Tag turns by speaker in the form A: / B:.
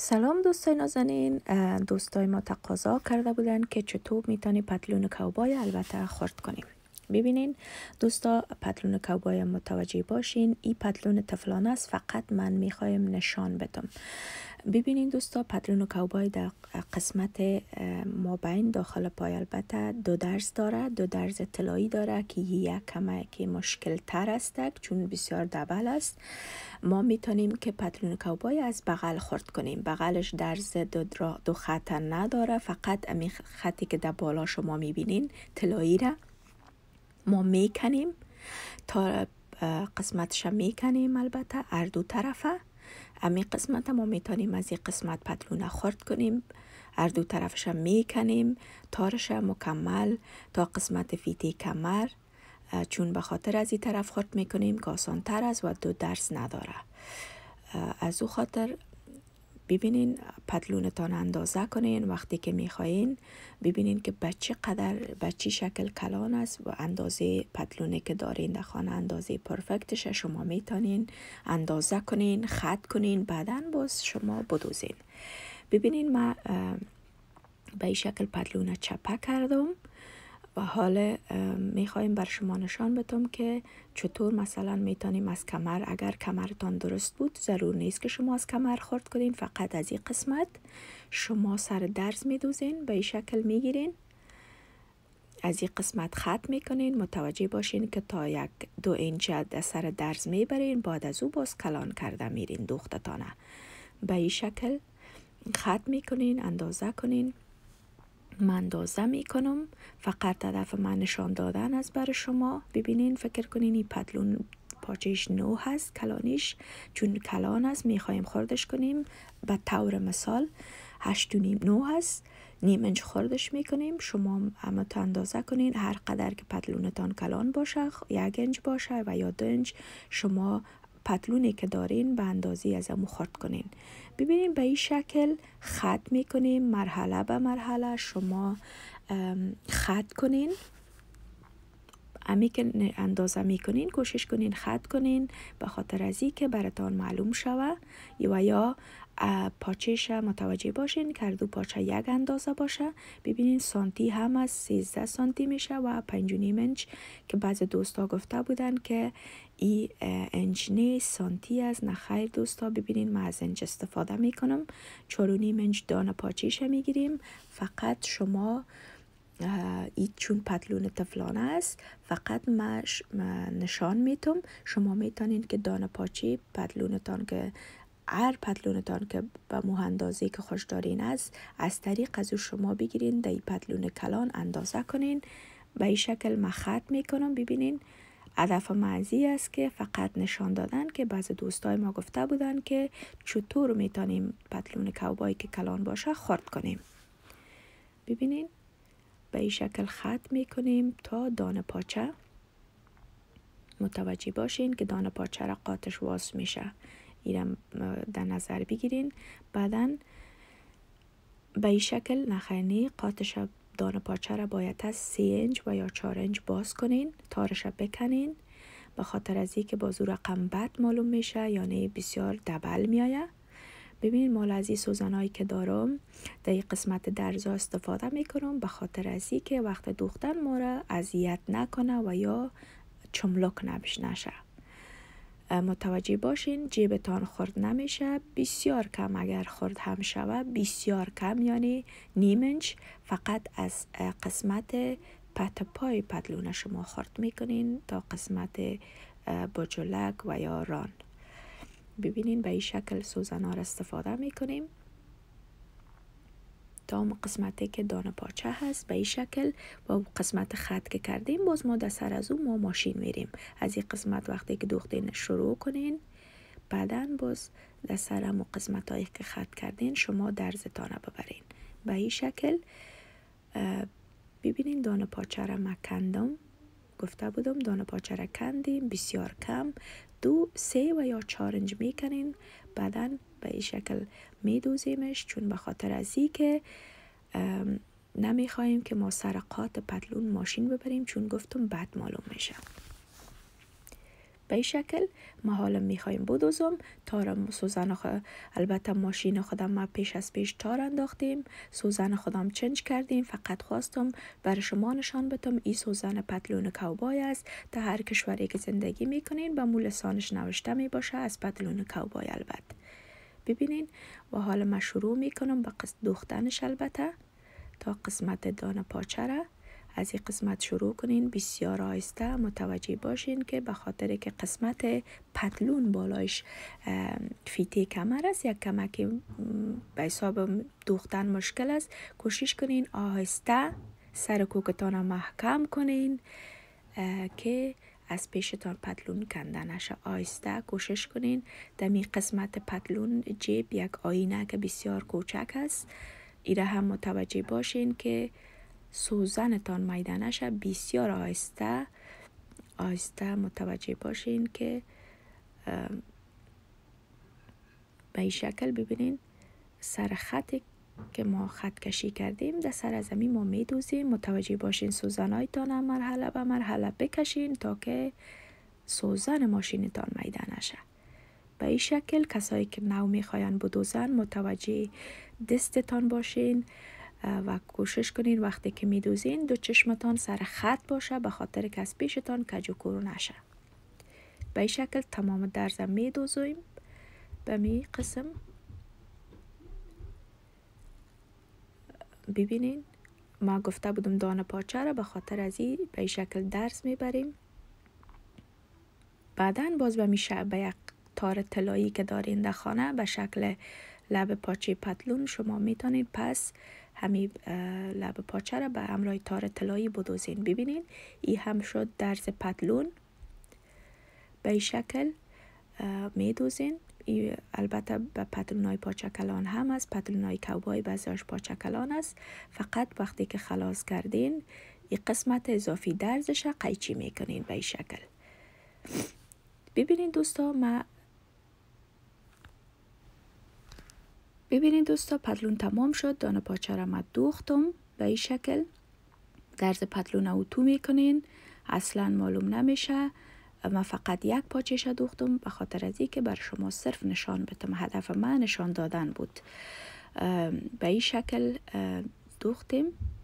A: سلام دوستای نازنین دوستای ما تقاضا کرده بودن که چطور میتونی پتلون کوبای البته خورد کنیم ببینین دوستا پتلون کوبای متوجه باشین این پتلون تفلان است فقط من میخوایم نشان بدم ببینین دوستا پدرون و کوبای در قسمت مابین داخل پای البته دو درس داره دو درز اطلاعی داره که یک کمه که مشکل تر است چون بسیار دبل است ما میتونیم که و کوبای از بغل خورد کنیم بغلش درز دو, دو خط نداره فقط امی خطی که در بالا شما میبینین طلایی را ما میکنیم تا قسمتش میکنیم البته اردو طرفه امی قسمت ما میتونیم از این قسمت پتلونه خرد کنیم هر دو طرفش میکنیم تارش مکمل تا قسمت فیتی کمر چون به خاطر از این طرف خرد میکنیم که آسان تر است و دو درس نداره از او خاطر ببینین پتلونتان اندازه کنین وقتی که میخواین ببینین که به چه قدر به شکل کلان است و اندازه پتلونی که دارین در خانه اندازه پرفکتش شما میتونین اندازه کنین خط کنین بعدا باز شما بدوزین ببینین ما به این شکل پتلون چپه کردم و حالا میخوایم بر شما نشان بتم که چطور مثلا میتونیم از کمر اگر کمرتان درست بود ضرور نیست که شما از کمر خورد کنین فقط از این قسمت شما سر درز میدوزین به این شکل میگیرین از این قسمت خط میکنین متوجه باشین که تا یک دو اینچ از سر درز میبرین بعد از او باز کلان کرده میرین دوختتانه به این شکل خط میکنین اندازه کنین من دازه می کنم فقط هدف من نشان دادن از بر شما ببینین فکر کنین این پتلون پاچهش نو هست کلانیش چون کلان است خواهیم خوردش کنیم به طور مثال هشت نیم نو هست نیم انچ خوردش کنیم شما اما تا اندازه کنین هر قدر که پتلونتان کلان باشه یک انچ باشه و یا دو انچ شما پتلونی که دارین به اندازه از امو خرد کنین ببینین به این شکل خط میکنیم مرحله به مرحله شما خط کنین امی که اندازه میکنین کوشش کنین خط کنین به خاطر از که براتان معلوم شوه و یا شه متوجه باشین یعنی که دو پاچه یک اندازه باشه ببینین سانتی هم از 13 سانتی میشه و 5 انچ که بعض دوستا گفته بودن که ای انچ نی سانتی از نخیر دوستا ببینین ما از انچ استفاده میکنم 4 انچ دانه پاچیش میگیریم فقط شما ای چون پتلون تفلان است فقط ما نشان میتم شما میتونین که دانه پاچی پتلونتان که هر پتلونتان که به مهندزی که خوش دارین است از طریق از او شما بگیرین در پتلون کلان اندازه کنین به این شکل ما خط میکنم ببینین هدف معزی است که فقط نشان دادن که بعض دوستای ما گفته بودن که چطور میتونیم پتلون کوبایی که کلان باشه خورد کنیم ببینین به این شکل خط میکنیم تا دان پاچه متوجه باشین که دان پاچه را قاتش واس میشه ایرم در نظر بگیرین بعدا به این شکل نخینی قاتش دانه پاچه را باید از سی انج و یا چار انج باز کنین تارش را بکنین به خاطر از که بازو رقم بد معلوم میشه یعنی بسیار دبل میایه ببینید مال از این که دارم در این قسمت درزا استفاده میکنم به خاطر از که وقت دوختن ما را اذیت نکنه و یا چملک نبش نشه متوجه باشین جیبتان خورد نمیشه بسیار کم اگر خورد هم شوه بسیار کم یعنی نیمنچ فقط از قسمت پت پای پتلون شما خورد میکنین تا قسمت بجلک و یا ران ببینین به این شکل سوزنار استفاده میکنیم تام قسمتی که دانه پاچه هست به این شکل و قسمت خط که کردیم باز ما در سر از او ما ماشین میریم از این قسمت وقتی که دوختین شروع کنین بعدا باز در سر همو قسمت هایی که خط کردین شما تانه ببرین به این شکل ببینین دانه پاچه را مکندم گفته بودم دانه پاچه را کندیم بسیار کم دو سه و یا چارنج میکنین بعدا به این شکل میدوزیمش چون به خاطر از که نمیخواهیم که ما سرقات پتلون ماشین ببریم چون گفتم بد معلوم میشه به این شکل ما حالا خواهیم بدوزم تارم سوزن خ... البته ماشین خودم ما پیش از پیش تار انداختیم سوزن خودم چنج کردیم فقط خواستم بر شما نشان بتم این سوزن پتلون کوبای است تا هر کشوری که زندگی میکنین به مو سانش نوشته باشه از پتلون کوبای البته ببینین و حالا من شروع میکنم به دوختنش البته تا قسمت دانه پاچه را از این قسمت شروع کنین بسیار آهسته متوجه باشین که به خاطر که قسمت پتلون بالایش فیتی کمر است یک کمک به حساب دوختن مشکل است کوشش کنین آهسته سر کوکتان محکم کنین که از تان پتلون کندنش آیسته کوشش کنین در می قسمت پتلون جیب یک آینه که بسیار کوچک است ایره هم متوجه باشین که تان میدنش بسیار آیسته آیسته متوجه باشین که به این شکل ببینین سر خط که ما خط کشی کردیم در سر زمین ما دوزیم متوجه باشین تانه مرحله به مرحله بکشین تا که سوزن ماشینتان میده نشه به این شکل کسایی که نو میخواین بدوزن متوجه دستتان باشین و کوشش کنین وقتی که میدوزین دو چشمتان سر خط باشه به خاطر که از پیشتان کج نشه به این شکل تمام درزم میدوزیم به می قسم ببینین ما گفته بودم دانه پاچه را به خاطر از این به شکل درس میبریم بعدا باز به میشه به یک تار طلایی که دارین در خانه به شکل لب پاچه پتلون شما میتونید پس همین لب پاچه را به همراه تار طلایی بدوزین ببینین ای هم شد درز پتلون به شکل میدوزین البته به های پاچکلان هم است های کوبای بعضیاش پاچکلان است فقط وقتی که خلاص کردین این قسمت اضافی درزش قیچی میکنین به این شکل ببینین دوستا ما ببینین دوستا پتلون تمام شد دانه پاچه را من دوختم به این شکل درز پتلون را اوتو میکنین اصلا معلوم نمیشه و فقط یک پاچش دوختم به خاطر از که بر شما صرف نشان بتم هدف من نشان دادن بود به این شکل دوختیم